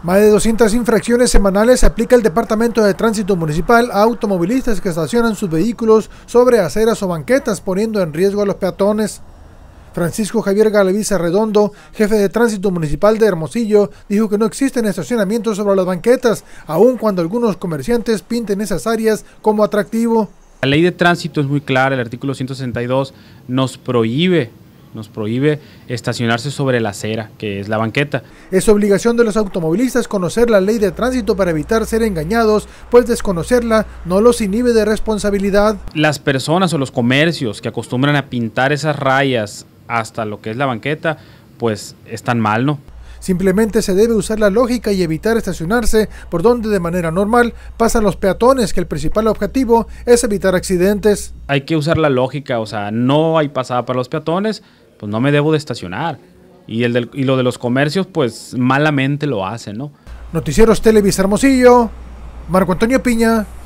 Más de 200 infracciones semanales se aplica el Departamento de Tránsito Municipal a automovilistas que estacionan sus vehículos sobre aceras o banquetas poniendo en riesgo a los peatones. Francisco Javier Galaviza Redondo, jefe de tránsito municipal de Hermosillo, dijo que no existen estacionamientos sobre las banquetas, aun cuando algunos comerciantes pinten esas áreas como atractivo. La ley de tránsito es muy clara, el artículo 162 nos prohíbe nos prohíbe estacionarse sobre la acera, que es la banqueta. Es obligación de los automovilistas conocer la ley de tránsito para evitar ser engañados, pues desconocerla no los inhibe de responsabilidad. Las personas o los comercios que acostumbran a pintar esas rayas hasta lo que es la banqueta, pues están mal, ¿no? Simplemente se debe usar la lógica y evitar estacionarse por donde de manera normal pasan los peatones, que el principal objetivo es evitar accidentes. Hay que usar la lógica, o sea, no hay pasada para los peatones, pues no me debo de estacionar. Y, el lo de los comercios, pues malamente lo hacen, ¿no? Noticieros Televis Hermosillo, Marco Antonio Piña.